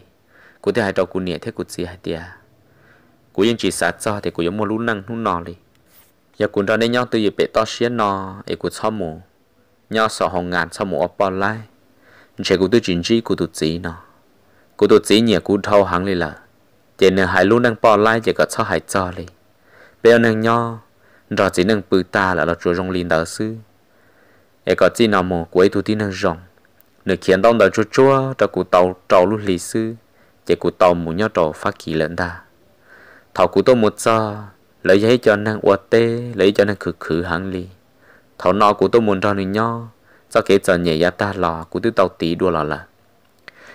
cụ thế hai tàu của nè thế của chị hai tia cụ yên chỉ sát cho thì cụ giống mua lún năng lún nọ li giờ của thằng này nhau từ giờ bể to xia nọ ấy cụ xăm mù nhau sợ hồng ngàn xăm mù ở bao lai chỉ của tự chính trị cụ tự chị nọ cú tôi dĩ nhỉ cú thâu hàng lì là chỉ nương hải luôn đang bỏ lại chỉ có cho hải cho lì bây giờ nương nho rồi chỉ nương bự ta là lo chúa rong lìn đỡ sư ai có chỉ nào mồ cuối thủ tí nương rong nương khiến đông đỡ chúa chúa cho cú tàu trầu lúc lì sư chỉ cú tàu muốn nhau trầu phát kỳ lẫn ta thảo cú tôi một cho lấy giấy cho nên uất tê lấy cho nên khử khử hàng lì thảo nọ cú tôi muốn cho nên nho cho kế giờ nhảy ra ta lò cú tôi tàu tí đua lò là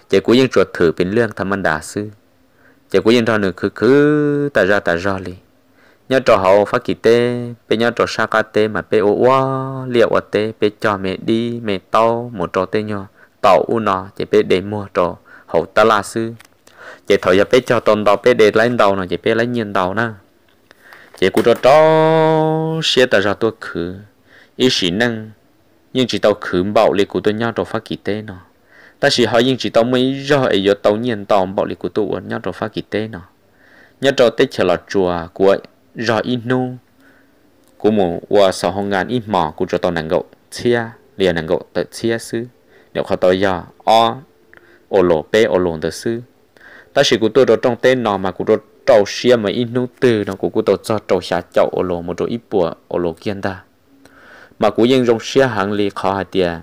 เจ้ากูยังตรวจถือเป็นเรื่องธรรมดาซื้อเจ้ากูยังทอหนึ่งคือคือแต่รอแต่รอเลย nhớ trò hậu phát kỳ tê bê nhớ trò sa ca tê mà bê ô liệu ô tê bê cho mẹ đi mẹ tao một trò tê nhỏ tàu u nó chỉ bê để mua trò hậu ta la sư chỉ thổi giờ bê cho tồn đầu bê để lấy đầu nó chỉ bê lấy nhiên đầu na chỉ cụ trò trò xe ta ra tôi khử ý sĩ năng nhưng chỉ tao khử bảo lì cụ tôi nhớ trò phát kỳ tê nó ta chỉ hỏi những chỉ tao mới rõ ấy do tao nhiên tòm bạo lực của tụ ở nhau rồi phá kỳ tê nó nhau trò tết chờ lọt chùa của rõ in nu của một và sáu hồng ngàn in mỏ của cho tao nặng gậu chia liền nặng gậu tới chia sư nếu khó tao giờ o ô lộ bê ô lồn tờ sư ta chỉ của tôi rồi trong tên nó mà của tôi trâu xia mà in nu từ nó của của tôi cho trâu xả chậu ô lộ một chỗ ít bùa ô lộ kiên ta mà của dân rong xia hàng lì khó hạt tiền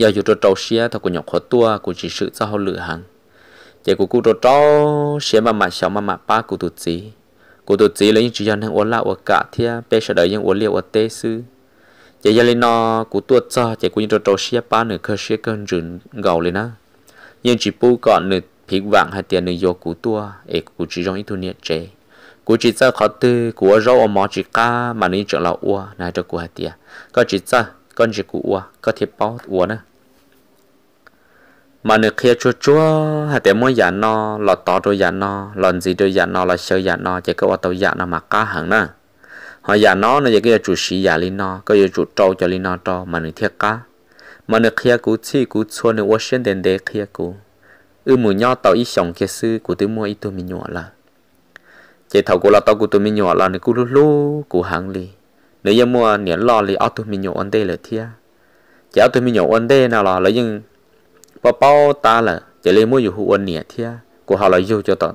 giờ dù trò trâu xia thà của nhọc khó tua của chỉ sự ra họ lựa hàng, chạy của cụ trò trâu xia mà mà xéo mà mà ba của tụt gì của tụt gì lấy những chữ dân hàng uốn lạo cả thia bé sợ đợi những uốn liệu ở tê sư chạy giờ lên nó của tuột cho chạy của những trò trâu xia ba nửa cơ xia cơn rừng gầu lên á nhưng chỉ bu còn nửa phí vàng hay tiền nửa vô của tua ấy của chỉ trong ít thu nhiệt chế của chỉ cho khó tư của rau ở mỏ chỉ ca mà nên chọn là ua này cho của hạt tiệt có chỉ cho con chỉ của ua có thể bao ua nữa mà nửa kia chua chua hay tế mua giả nó, lọt to đôi giả nó, lần gì đôi giả nó là sơ giả nó, chỉ có ô tô giả no mà cá hẳn nè họ giả nó nó chỉ có chủ sĩ giả linh nó, có chủ trâu cho linh nó trâu mà nửa thiết cá mà nửa kia cú chi cú chua nửa washington đến đây kia cú ư mù nho tàu ít sống kia sư cú tự mua ít tôi mình nhọ là chỉ thầu cú là tàu cú tôi mình nhọ là nửa cú lú lú cú hàng li nếu như mua nhảy lo li ô tôi mình nhọ ăn đây là thiết chỉ ô tôi mình nhọ ăn đây nào là lấy những bao bao ta là chỉ lấy mỗi vụ ôn nhẹ thia của họ là yêu cho tao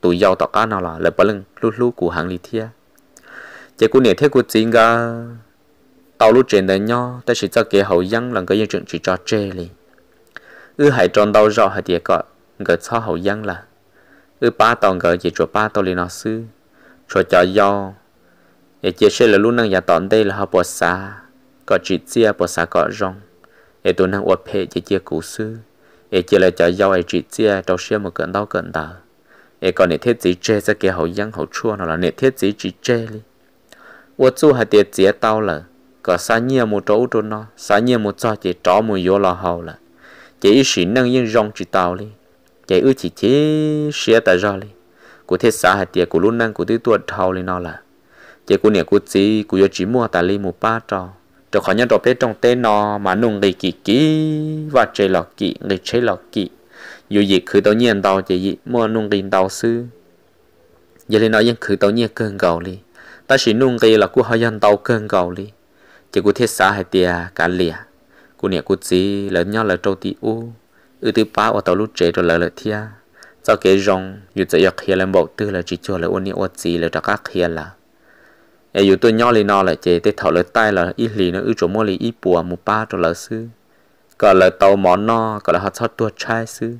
tụi giàu tao cá nào là lại bà lưng lút lút của hàng lì thia chỉ của nhẹ thia của chính ga tàu lúc trên đời nhau ta chỉ cho kia hậu dân là cái dân chuyện chỉ cho chơi li ư hãy tròn đau rõ hãy tiệt gọi người cho hậu dân là ư ba tàu gọi chỉ cho ba tàu li nó sư cho cho do để chia sẻ là luôn năng nhà tọn đây là họ bỏ xa có chỉ chia bỏ xa có rong ai tụi năng uất phê chỉ chia cũ sư ai chỉ là cho giao ai chỉ chia đâu xia một cận đau cận đà ai còn nệ thiết chỉ chê sẽ kia hậu giang hậu chua nó là nệ thiết chỉ chỉ chê đi uất su hai tiệt chia tao là có sa nhiều một chỗ chỗ nó sa nhiều một chỗ chỉ chỗ một vô là hậu là chỉ ít xỉn năng yên rong chỉ tao đi chỉ ư chỉ chỉ xia tại do đi của thiết xã hai tiệt của luôn năng của thứ tuột thâu đi nó là chỉ của nệ của chỉ của chỉ mua tại li một ba trò cho khỏi nhân đồ bé trong tên nó mà nung đi kỹ kỹ và chơi lọ kỹ người chơi lọ kỹ dù gì cứ tự nhiên tàu chỉ gì mua nung đi tàu sư giờ thì nói dân cứ tự nhiên cơn gầu đi ta chỉ nung đi là của họ dân tàu cơn gầu đi chỉ của thiết xã hay tia cả lìa của nhà của gì lớn nhau là trâu tí u ư tư phá ở tàu lúc chế rồi là lợi thia sau cái rong dù tự giặc hiền làm bộ tư là chỉ cho là ôn nhà ôn gì là trắc hiền là ấy dù tôi nhỏ lên nó là chế tôi thảo lời tay là ít lì nó ư chỗ mua lì ít bùa một ba cho lời sư có là tàu món no có là họ sót tôi chai sư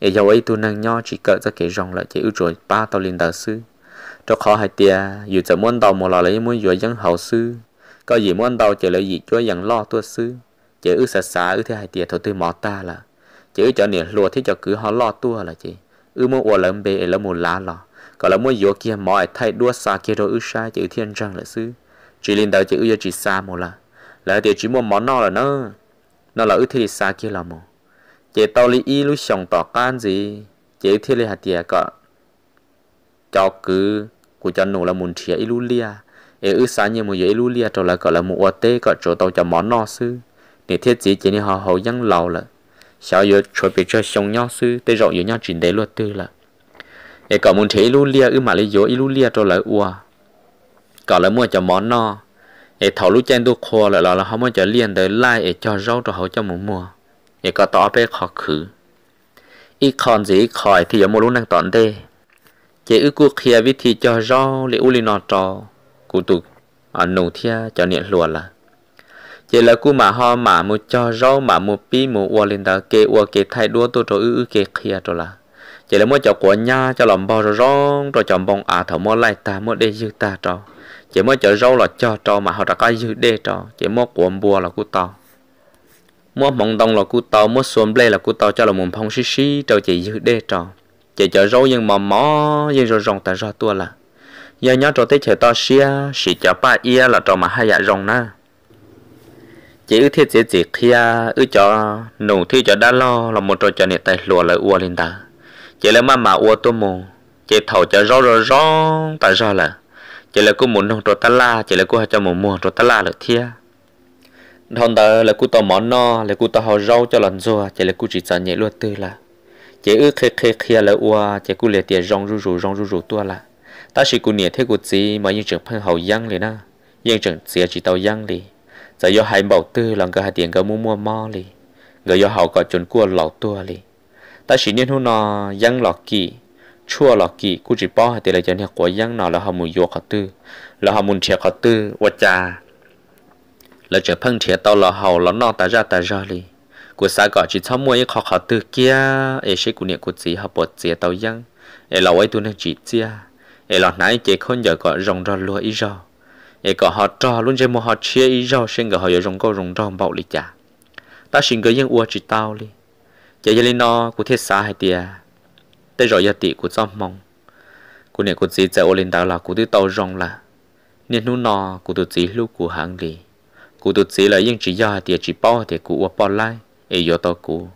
ấy dầu ấy tôi năng nhỏ chỉ cỡ cho cái rong là chế ư chỗ ba tàu liền đỡ sư cho khó hai tia dù giờ muốn tàu một lò lấy muốn vừa dân hậu sư có gì muốn tàu chỉ lấy gì cho dân lo tôi sư chế ư xả xả ư thế hai tia thầu tôi mỏ ta là chế ư cho nè lùa thế cho cứ họ lo tôi là chế ư muốn uo lấm bê lấy là lá lò gọi là mua yếu kia mọi thay đua xa kia rồi ư sai chữ thiên rằng là sư chỉ liên đầu chữ ư chỉ xa một là là thì chỉ mua món no là nó nó là ư thì xa kia là một chế tao li y lúc sống tỏ can gì chế thiên li hạt tiề cọ cho cứ của cho nụ là muốn chia y lia ê ư xa như một yếu lu lia rồi là gọi là một tê gọi chỗ tao cho món no sư để thiết gì chỉ nên họ hầu dân lâu là sao giờ chuẩn bị cho sống nhau sư tê rộng với nhau chỉ để luật tư là ไอ้ก่อมุนเทอิลูเลียอือมาเลยโยอิลูเลียตัวเลยอัวก่อละมัวจะมอนนอไอ้เถาลูกแจนตัวคอเลยเราเราเขามัวจะเลียนเดินไล่ไอ้จอเจ้าตัวเขาจะมัวมัวไอ้ก็ต่อไปขอคืออีคอนสีคอยที่ยมรู้นั่งตอนเดเจอือกูเคลียวิธีจอเจ้าเลยอุลินอจอกูตุอันนูเทียจะเนี่ยหลวนละเจแล้วกูมาหอมามูจอเจ้ามามูปีมูอัวเลนตาเกอัวเกไทยดัวตัวตัวอือเกเคลียตัวละ chỉ là mua cho của nhà cho lòng bò rồi rong rồi chọn bông à thầu mua lại ta mua để dư ta cho chỉ mua chợ rau là cho cho mà họ đã có dư để cho chỉ mua của bùa là của tao mua mong đông là của tao mua xuồng lê là của tao cho là mồm phong xí xí cho chỉ dư để cho chỉ chợ rau nhưng mà mỏ nhưng rồi rong ta ra tua là giờ nhớ trò tới chợ to xia chỉ cho ba ia là trò mà hai dạ rong na chỉ ưu thiết chỉ chỉ kia ưu cho nổ thi cho đã lo là một trò chơi này tài lùa lại uo lên ta chỉ là mà mà ô tô mù chỉ thầu cho rõ rõ rõ tại sao là chỉ là cô muốn rồi ta la chỉ là cô cho muốn mua rồi ta la được thia thằng đó là cô tao món no là cô tao hào rau cho lần rồi chỉ là cô chỉ sợ nhẹ luôn tư là chỉ ư khê khê khia là ua chỉ cô liệt tiền rong rú rú rong rú rú tua là ta chỉ cô nhẹ thế cô gì mà những trường phân hậu giang liền na những trường xia chỉ tàu giang liền giờ do hai bảo tư lần cái hai tiền cái mua mua mo liền giờ do hậu có chuẩn cua lẩu tua liền ta chỉ nên hôn nó dân lọ kỳ chua lọ kỳ cũng chỉ bỏ thì là dân học của dân nó là họ muốn yêu họ tư là họ muốn chia họ tư và cha là trở phăng chia tao là hậu là nó ta ra ta ra đi của xã gọi chỉ cho mua khó họ tư kia ấy sẽ của niệm của gì họ bỏ chia tao dân ấy là ấy tôi nên chỉ chia ấy là nãy chỉ không giờ gọi rong ra lúa ít rồi ấy gọi họ trò luôn chơi mua họ chia ít rồi xem gọi họ giờ rong câu rong rong bảo lý cha, ta xin gửi dân ua chỉ tao đi giờ giờ lên nó cụ thiết xã hay tiề tới rồi giờ tị cụ cho mong cụ này cụ chỉ giờ lên đào là cụ tự tàu rong là nên nu nó cụ tự chỉ lúc của hàng đi cụ tự chỉ e là những chỉ giờ tiề chỉ bao tiề cụ qua bao lại ấy giờ tàu cụ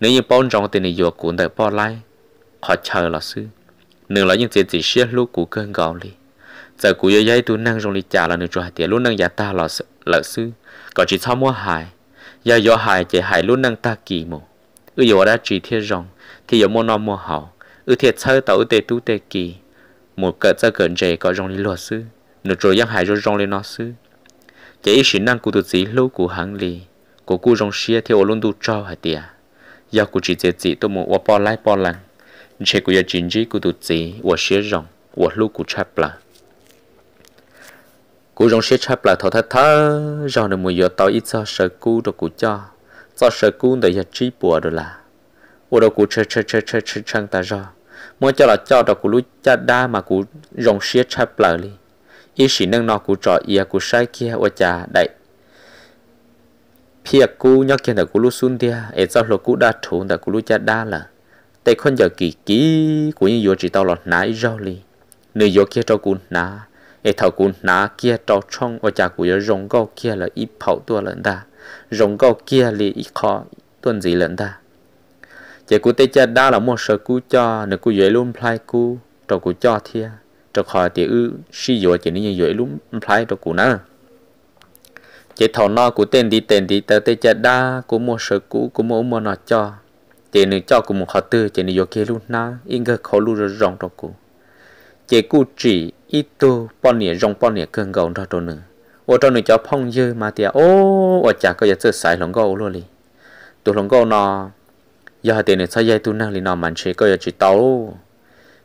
nếu như bao rong thì này giờ cụ đợi bao lại họ chờ là sư nếu là những chỉ chỉ xếp lúc của cơn gạo đi giờ cụ giờ giấy tu năng rong đi trả là nửa cho tiề lúc năng giả ta là là sư còn chỉ sao mua hại giờ giờ hại chỉ hại lúc năng ta kỳ một ư dụ ra chỉ thiệt rong thì dụ mua nó mua hậu ư thiệt sơ tàu tê tu tê kỳ một cỡ sơ gần dễ có rong đi luật sư nửa rồi giang hải rồi rong lên nó sư ý ít năng cụ tụt gì lâu cụ hàng lì của cụ rong xí thì ô luôn tu cho hả tìa do cụ chỉ dễ gì tôi muốn ô po lại po lăng chỉ cụ giờ chính trị cụ tụt gì ô xí rong ô lâu cụ chắp là cụ rong xí chắp là thọ thật thơ rong được mùi giờ tao ít sao sợ cụ rồi cụ cho do sợ cún để giật chi bùa rồi là ô đâu cú chơi chơi chơi chơi chơi chăng ta do mỗi cho là cho đó cú lú cha đa mà cú rong xía cha bờ li ý sĩ nâng nó cú trọ ia cú sai kia ô cha đại phía cú nhóc kia là cú lú sun đi, ấy do lo cú đa thốn là cú lú cha đa là tay con giờ kỳ ký của những vô chỉ tao lọt nái do li nơi vô kia cho cú ná ấy thảo cú ná kia cho trong ở nhà cú vô rong gò kia là ít phẩu tua lận ta rong gò kia li ít khó tuần gì lận ta chỉ cú tê cha đa là một sợ cú cho nữa cú dễ luôn phải cú trò cú cho thia trò khỏi thì ư suy yếu chỉ nên dễ luôn phải trò cú na. chỉ thầu no cú tên đi tên đi tớ tê cha đa cú một sợ cú cú mua mua nọ cho chỉ nên cho cú một họ tư chỉ nên dễ kia luôn na in cái khó luôn rồi rong trò cú chỉ cú chỉ ít tu bao nhiêu rong bao nhiêu cơn gầu đó trò nữa โอ้ตอนนี้จะพ่องเยอะมาเตียโอ้อดจากก็จะเจอสายหลงก็รู้เลยตัวหลงก็นอยาเตียเนี่ยใช้ยายตัวนั่งลีนอมันเชก็จะจิตเตา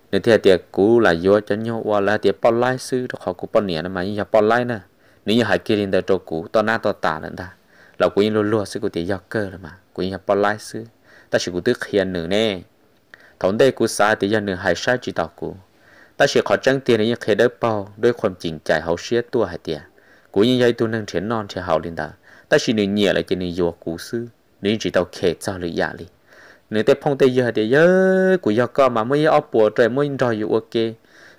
เนี่ยเตียเตียกูหลายยัวจะโยว่าแล้วเตียปอนไล่ซื้อตัวขากูปอนเหนียนะมันอย่าปอนไล่นะนี่อยังหายกินเดตัวกูตอนหน้าตอวตาเลยนะเรากูยิ่งรัวๆซื้อกูเตียยอกเกอร์เลยมากูยิ่งปอนไล่ซื้อแต่ัิกูตื้อเขียนหนึ่งแน่ถงนได้กูสาเตียหนึ่งหายใช้จิตตากูแต่ชอขอจังเตียนี่ยังเคยได้เป่าด้วยความจริงใจเขาเช่อตัวหายเตีย của những dây tu năng triển non sẽ hậu lên ta ta chỉ nên nhẹ lại chỉ nên dùa cú sư nên chỉ tao khề cho lưỡi giả dạ đi nếu tế phong tế giờ thì giờ của giờ con mà mới ở bùa trời mới rồi dụ ok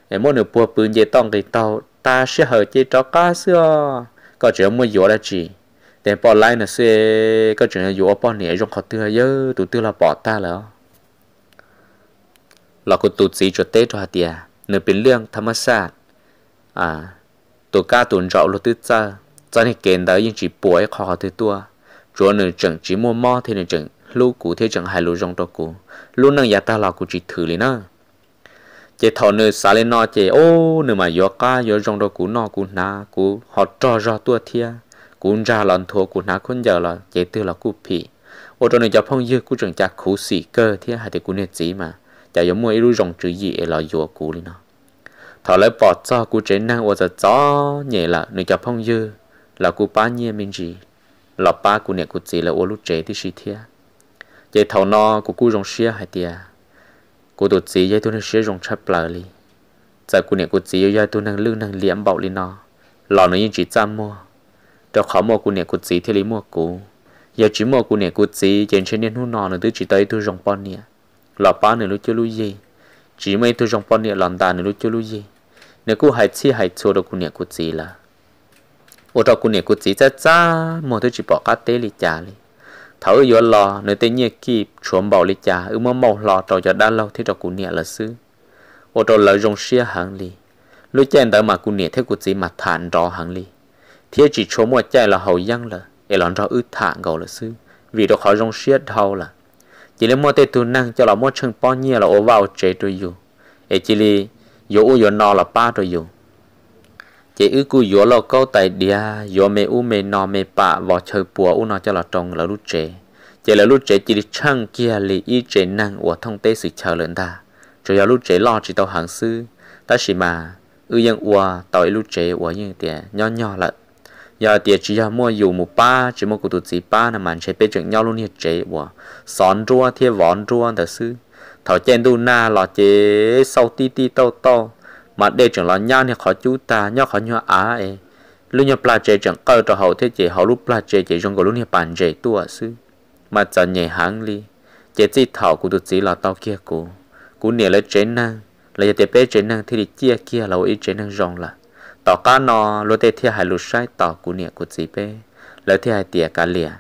em muốn được bùa bự dễ tông thì tàu ta sẽ hở chơi cho cá xưa có chuyện mới dùa là gì để bỏ lại là sẽ có chuyện là dùa bỏ nhẹ trong khó tư giờ tụi tư là bỏ ta là là cô tụt gì cho tế cho hạt tiền nửa biến lương tham sát à tổ ca tuần rậu lo tư cha cho nên kèn đó yên chỉ bùa ấy khó thế tua chúa nữ chẳng chỉ mua mò thế nữ chẳng lúc cụ thế chẳng hài lũ rong đó cụ lúc năng giả ta là cụ chỉ thử liền nữa chế thọ nữ xa lên nọ chế ô nữ mà yo ca yo rong đó cụ nọ cụ ná cụ họ trò ra tua thia cụ ra lần thua cụ ná khôn giờ là chế tư là cụ phì ô cho nữ cho phong dư cụ chẳng chả khổ sĩ cơ thia hai thì cụ nên gì mà chả giống mua ít rong chữ gì là yo cụ liền nữa thọ lấy bỏ cho cú chế năng ô giờ gió nhẹ là nơi cho phong dư là cú ba nhẹ mình gì là ba cú nhẹ cú chỉ là ô lúc chế thì xí thia chế thầu no của cú rong xia hay tiề cú tổ chỉ dây tôi nó xia rong chắp lờ li giờ cú nhẹ cú chỉ dây tôi năng lương năng liễm bảo li nó lò nó yên chỉ chăm mua cho khó mua cú nhẹ cú chỉ thì lấy mua cú giờ chỉ mua cú nhẹ cú chỉ trên trên niên hú nọ nữa tôi chỉ tới tôi rong pon nè là ba nữa lúc chưa lúc gì chỉ mấy tôi trong bọn nè lòn tàn nữa chưa lưu gì nếu cô hay chi hay cho đâu cô niệm cô chỉ là ô đó cô niệm cô chỉ cha cha mà thứ chỉ bỏ cá tê lì trả lì thấu ở lo, lò nơi tây nhiệt kịp chuẩn bảo lì trả, ư mà màu lo trò giờ đa lâu thế đó cô niệm là sư ô đó lợi dùng xia hàng lì lúc chen đã mà cô niệm thế cô chỉ mà thản rõ hàng lì thế chỉ chỗ mua chạy là hậu giang là để lòn rõ ư thản gầu là sư vì đó khó dùng xia đau là chỉ là mua tê tu năng cho là mua chân bao nhiêu là ô vào chế tôi dù ấy chỉ là dù ô dù nọ là ba tôi dù chỉ ư cú dù là câu tại địa, dù mẹ u mẹ nọ mẹ bà vào chơi bùa u nọ cho là trồng là lúc chế chỉ là lúc chế chỉ là chân kia là y chế năng của thông tế sự chờ lớn ta chủ là lúc chế lo chỉ tàu hàng sư ta chỉ mà ư yên ua tàu ấy lúc chế u yên tiền nhỏ nhỏ lợn giờ tiệt chỉ giờ mua dù một ba chỉ mua cụt tụt ba là màn chế bê chuyện nhau luôn hết chế bỏ sòn rùa thiê vòn rùa thật sư thảo chen đu na lò chế sau ti ti tâu to mà để chuyện là nhau thì khó chú ta nhau khó nhau á ấy e. lúc nhập là chế chẳng cơ cho hậu thế chế hậu lúc là chế chế trong cổ lúc nhập bàn chế tua sư mà giờ nhẹ hàng li chế chỉ thảo cụ tụt là tao kia cụ cụ nè lấy chế năng lấy chế bê chế năng thì chia kia là ý chế năng rong là tỏ cá nọ lô tê thiên hải lụt sai tỏ cú nẹt của gì bé lỡ thiên hải tỉa cá lìa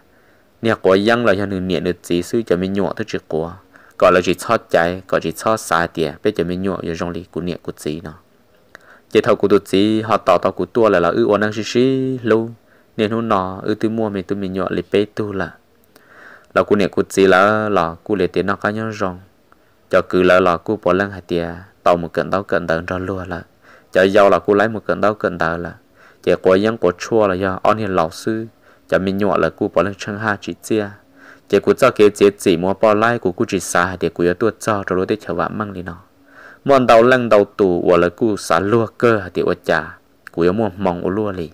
nẹt của dân là cho nửa nẹt được gì sư cho mình nhọ thôi chứ của gọi là chỉ cho trái, gọi chỉ cho xả tỉa bé cho mình nhọ giờ trong lý cú nẹt của gì nó chỉ thầu của tụi gì, họ tỏ tỏ của tua là là ư ổn năng xí xí lâu niệm hôm nọ ư tư mua mình tư mình nhọ lì bé tu là là cú nẹt của gì là là cú lì tiền nó cá nhau rong cho cứ là là cú bỏ lăng hải tỉa tỏ một cận tỏ cận tận cho luôn là chả giàu là cô lấy một cơn đau cơn đau là chả quá dân quá chua là do anh hiền lão sư chả mình nhọ là cô bỏ lên chân ha chỉ chia chả cô cho kiểu chế chỉ mua bỏ lại của cô chỉ xả để cô tua cho rồi để chờ vả măng đi nó muốn đầu lăng đầu tù của là cô xả lua cơ thì ở cha cô yêu mua mong ua lua lì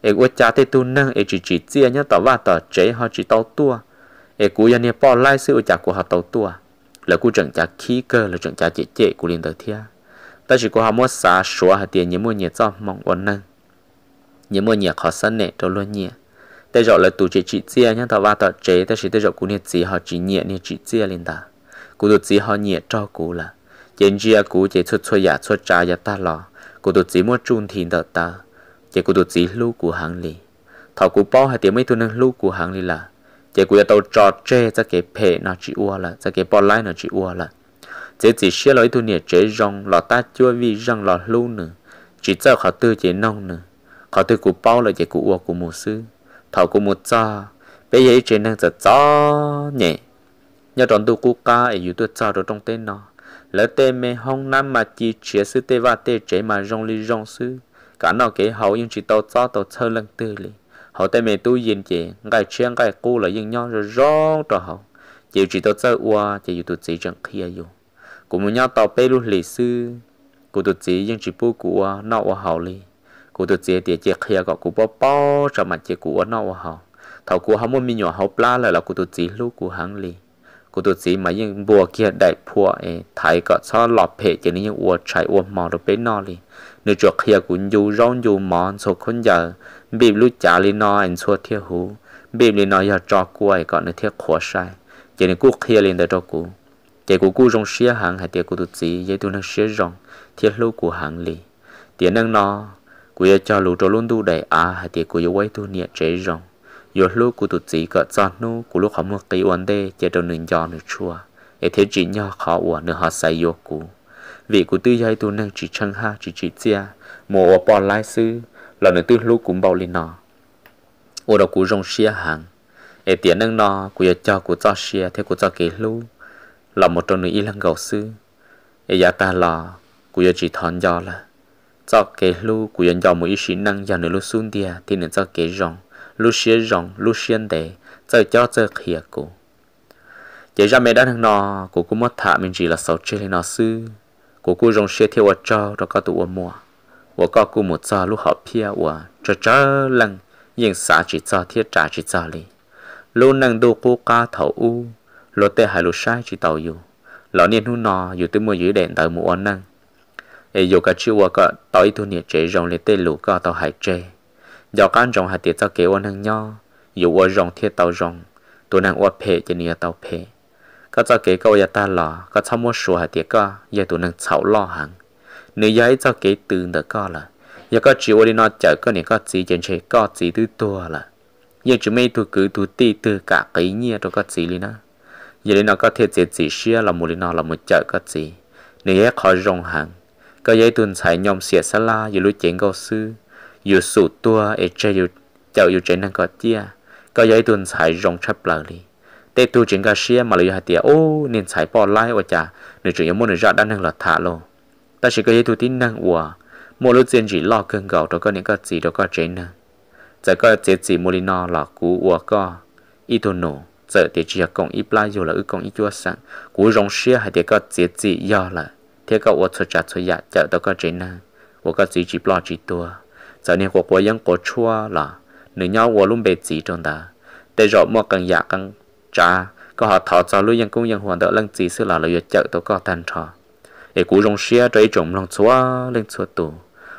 ê ua chả tu nâng ê chỉ chỉ chia nhá tỏ vả chế họ chỉ tàu tua ê cô yêu nè bỏ lại sự ua chả của họ tàu tua là cô chẳng chả khí cơ là chẳng chả chế chế của liền tới thiệt ta chỉ có hàm muốn xả số hạt tiền những mua nhẹ cho mong ổn năng những mua nhẹ khó sân nè cho luôn nhẹ ta rõ là tụ chỉ chỉ chia nhưng ta ba tao chế ta chỉ ta rõ cú nhẹ chỉ họ chỉ nhẹ nhẹ chỉ chia lên ta cú tụ chỉ họ nhẹ cho cú là chén chia cú chỉ xuất xuất nhà xuất trà nhà ta lo, cú tụ chỉ muốn trung thì đợt ta chỉ cú tụ chỉ lưu cú hàng lì thảo cú bao hạt tiền mấy tu năng lưu cú hàng lì là chỉ cú tao trò chê ra cái phe nào chỉ uo là ra cái bỏ lại nào chỉ uo là chế chỉ xia lối thu nhiệt chế rong lọ ta chua vi rong lọ lu nữa chỉ cho họ tư chế nong nữa họ tư cụ bao là chế cụ uo cụ mù sư thọ cụ mù cho bây giờ chế năng giờ cho nhẹ nhớ tròn tu cụ ca ở YouTube cho rồi trong tên nó lỡ tên mê hong nam mà chỉ chế sư tê và tê chế mà rong li rong sư cả nó kế hậu nhưng chỉ tàu cho tao chơi lần tư li họ tên mẹ tôi yên chị ngày chiang ngày cô là yên nhau rồi rong cho họ chiều chỉ tàu chơi qua chỉ tôi chỉ chẳng khi yêu của một nhau tàu bê luôn lì sư của tự chỉ nhưng chỉ bu của nó ở hậu li của tự chỉ tiệt chiếc kia gọi của bó bó cho mặt chiếc của nó ở hậu thầu của hắn muốn mi nhỏ hậu pla là là của tự chỉ lúc của hắn li của tự chỉ mà nhưng bùa kia đại phua ấy thấy có cho lọt phe chỉ nên uo chạy uo mò được bên nó li nửa chuột kia cũng dù rong dù mòn số khôn giờ bị lúc chả li nó anh xua thiệt hú bị li nó giờ cho cuối còn nửa thiệt khó sai chỉ nên cú kia lên tới cho cú tiền của cô rong xia hàng hay tiền của tụt gì dây tu năng xia rong thiệt lâu của hàng lì tiền năng nó của giờ cho lũ trò luôn tu đầy à hay tiền của giờ quay tu nhẹ chế rong giờ lâu của tụt gì cỡ chọn nu của lúc không một cây uốn đê chơi đầu nền giò nửa chua để thế chỉ nhau khó uốn nửa họ xài vô cũ vì của tư dây tu năng chỉ chăng ha chỉ chỉ chia mùa ở bò lai sư là nửa tư lúc cũng bảo lên nó ô đầu của rong xia hàng để tiền năng nó của giờ cho của cho xia thế của cho kế lúc là một trong những ý lăng gầu sư ấy giá ta là cũng giờ chỉ thon do là cho cái lu của dân do một ít sĩ năng do nữa lu xuống dia thì nên cho cái rong lu xia rong lu xuyên để cho cho cho khía cổ chỉ ra mẹ đã thằng nọ của cô mất thả mình chỉ là sáu chơi nó sư của cô rong xia theo cho rồi có tụ mua của có cô một giờ lu học pia của cho cho lăng nhưng xã chỉ cho thiết trả chỉ cho li lu năng đô cô ca thầu u lô tê hai lô sai chỉ tàu dù lọ niên hú nọ dù tới mua dưới đèn tàu mù ón năng e dù cả chiu qua cả tối thu nhiệt chế rồng lên tê lũ cả tàu hải chế do can rồng hải tiệt tàu kế ón năng nho dù qua rồng thiết tàu rồng tụi nàng qua phe cho nia tàu phe, các tàu kế câu ya ta lọ các tàu mua sùa hải tiệt cả ya tụi nàng chảo lo hàng nếu giấy tàu kế từ đợt cả là ya các chiu đi nọ chở cái này các gì trên chế các gì thứ tua là giờ chúng mày thu cứ thu ti từ cả cái nhia rồi các gì lên đó giờ nó có thể chỉ chỉ xia là một nó là một chợ có gì nếu khó rong hàng có giấy tuần xài nhom xia sa la giờ lúc chuyện câu sư giờ sụt tua ấy chơi giờ chợ giờ chuyện năng có chia có giấy tuần xài rong chắp lờ đi tê tu chuyện cái xia mà lấy hạt tiền ô nên xài bỏ lại ở chả nếu chuyện muốn nữa ra đang năng là thả lo ta chỉ có giấy tu tin năng ủa một lúc chuyện chỉ lo cơn gạo đó có những cái gì đó có chuyện năng giờ có chuyện gì muốn nó là cú ủa có ít thôi nổ giờ thì chỉ công ít lai dù là công ít chúa sáng cú rong xia hay thì có chế gì do là thế có ô cho trả cho chợ đâu có chế na ô có gì chỉ lo chỉ tua giờ này của của dân của chua là nữ nhau của luôn bề gì trong để rõ mua cần dạ cần trả có họ thọ cho luôn dân cũng dân hoàn đỡ lăng gì xưa là lời chợ đâu có tan trò để cú rong xia cho ý trộm lòng lên chúa tù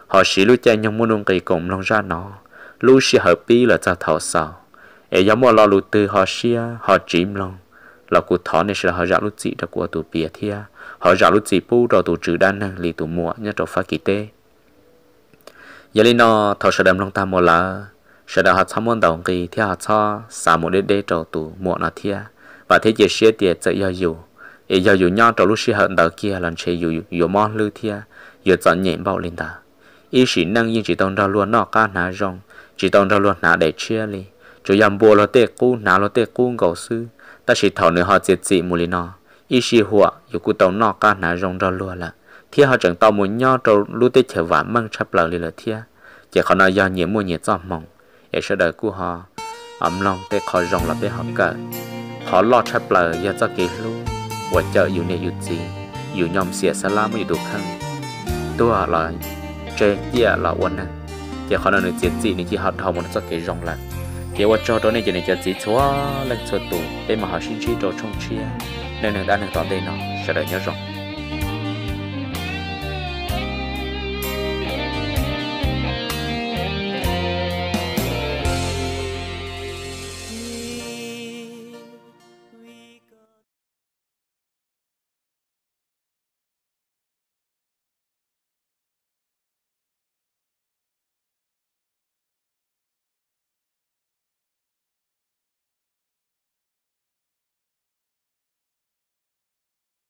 họ xí lúc chạy nhông mua cây cổng lòng ra nó lúc xia hợp là cho thọ sao ấy giống mà lo lụt từ họ xia họ chìm lòng là cụ thọ này sẽ họ dạo lụt gì đó của tụ bìa thia họ dạo lụt gì bu rồi tụ trừ đan năng lì tụ mua nhớ trò phá kỳ tê giờ lên nó thọ sẽ đem lòng ta một là sẽ đã họ tham môn đầu kỳ thia họ cho xả một đế đế trò tụ mua nó thia và thế giới xia tiền sẽ do dù e do dù nhau trong lúc xia hận đầu kia lần chơi dù dù mòn lư thia dù chọn nhện bảo lên ta ý chỉ năng nhưng chỉ tông ra luôn nó ca ná rong chỉ tông ra luôn ná để chia li chủ yam bùa lo tê cu nà lo tê cu gấu sư ta chỉ thảo nữa họ diệt dị mù lì nọ y sĩ hùa yêu cụ tàu nọ ca nà rong ra lùa là thia họ chẳng tàu muốn nho trâu lu tê chở vả măng chắp lờ lì là thia chỉ họ nói do nhiễm mua nhiệt giọt mỏng để sau đời cụ họ ấm long tê khó rong là tê họ cờ họ lo chắp lờ do cho kỳ lu và chợ yêu nè yêu gì yêu nhom xỉa sa la mới được khăn tôi là chơi chia là quân nè chỉ họ nói diệt dị nên chỉ họ thảo muốn cho kỳ rong là kế hoạch chỗ đó này giờ này giờ chỉ xóa lên xóa tủ bên mà họ xin chi đồ trong chia nên là đã được tỏ đây nó sẽ đợi nhớ rồi